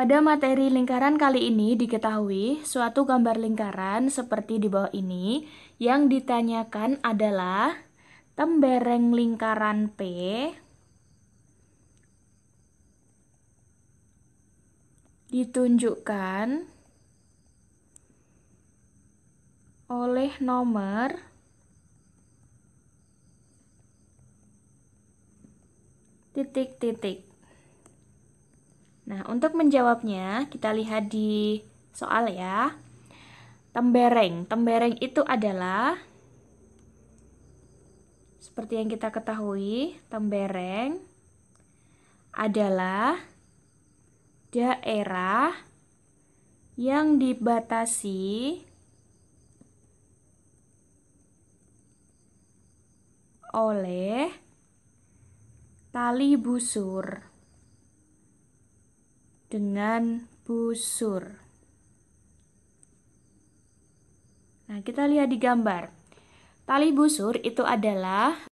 Pada materi lingkaran kali ini diketahui suatu gambar lingkaran seperti di bawah ini yang ditanyakan adalah tembereng lingkaran P ditunjukkan oleh nomor titik-titik. Nah, untuk menjawabnya kita lihat di soal ya. Tembereng. Tembereng itu adalah seperti yang kita ketahui, tembereng adalah daerah yang dibatasi oleh tali busur dengan busur. Nah, kita lihat di gambar. Tali busur itu adalah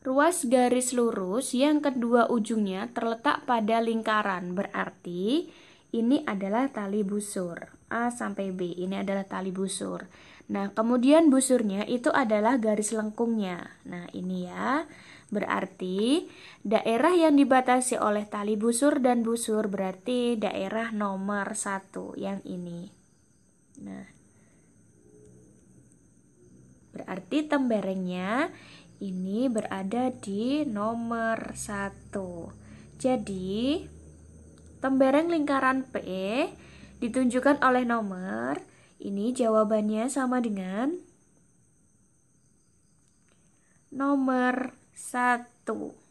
ruas garis lurus yang kedua ujungnya terletak pada lingkaran, berarti ini adalah tali busur. A sampai B. Ini adalah tali busur. Nah, kemudian busurnya itu adalah garis lengkungnya. Nah, ini ya. Berarti daerah yang dibatasi oleh tali busur dan busur berarti daerah nomor satu yang ini. Nah, berarti temberengnya ini berada di nomor satu. Jadi, tembereng lingkaran P ditunjukkan oleh nomor. Ini jawabannya sama dengan nomor satu.